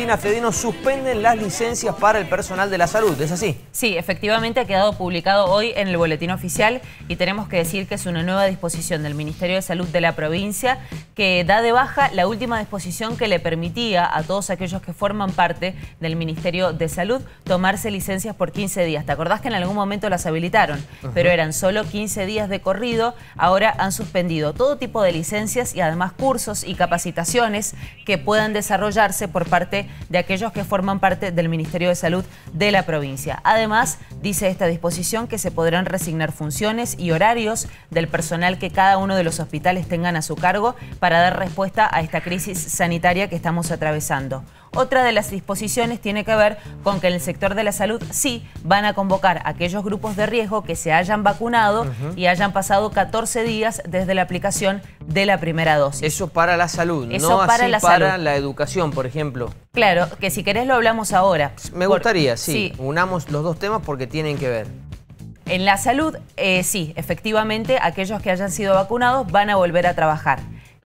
Cristina suspenden las licencias para el personal de la salud, ¿es así? Sí, efectivamente ha quedado publicado hoy en el Boletín Oficial y tenemos que decir que es una nueva disposición del Ministerio de Salud de la provincia que da de baja la última disposición que le permitía a todos aquellos que forman parte del Ministerio de Salud tomarse licencias por 15 días. ¿Te acordás que en algún momento las habilitaron? Pero eran solo 15 días de corrido, ahora han suspendido todo tipo de licencias y además cursos y capacitaciones que puedan desarrollarse por parte de aquellos que forman parte del Ministerio de Salud de la provincia. Además, dice esta disposición que se podrán resignar funciones y horarios del personal que cada uno de los hospitales tengan a su cargo para dar respuesta a esta crisis sanitaria que estamos atravesando. Otra de las disposiciones tiene que ver con que en el sector de la salud sí van a convocar a aquellos grupos de riesgo que se hayan vacunado y hayan pasado 14 días desde la aplicación de la primera dosis. Eso para la salud, no para así la para la educación, por ejemplo. Claro, que si querés lo hablamos ahora. Pues, me gustaría, sí, Unamos los dos temas porque tienen que ver. En la salud, eh, sí, efectivamente, aquellos que hayan sido vacunados van a volver a trabajar.